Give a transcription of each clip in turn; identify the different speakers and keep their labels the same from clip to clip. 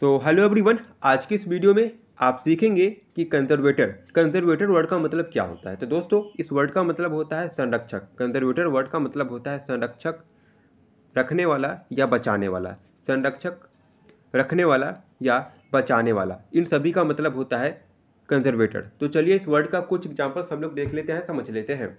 Speaker 1: so hello everyone आज की इस वीडियो में आप सीखेंगे कि कंजर्वेटर कंजर्वेटर वर्ड का मतलब क्या होता है तो दोस्तों इस वर्ड का मतलब होता है संरक्षक कंजर्वेटर वर्ड का मतलब होता है संरक्षक रखने वाला या बचाने वाला संरक्षक रखने वाला या बचाने वाला इन सभी का मतलब होता है कंजर्वेटर तो चलिए इस वर्ड का कुछ एग्जाम्पल्स हम लोग देख लेते हैं समझ लेते हैं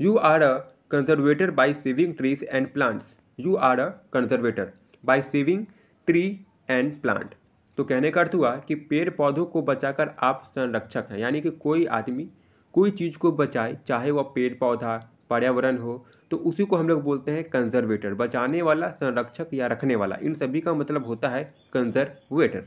Speaker 1: you are a conservator by saving trees and plants you are a conservator by saving tree and plant तो कहने का अर्थ हुआ कि पेड़ पौधों को बचाकर आप संरक्षक हैं यानी कि कोई आदमी कोई चीज़ को बचाए चाहे वह पेड़ पौधा पर्यावरण हो तो उसी को हम लोग बोलते हैं कंजर्वेटर बचाने वाला संरक्षक या रखने वाला इन सभी का मतलब होता है कंजर्वेटर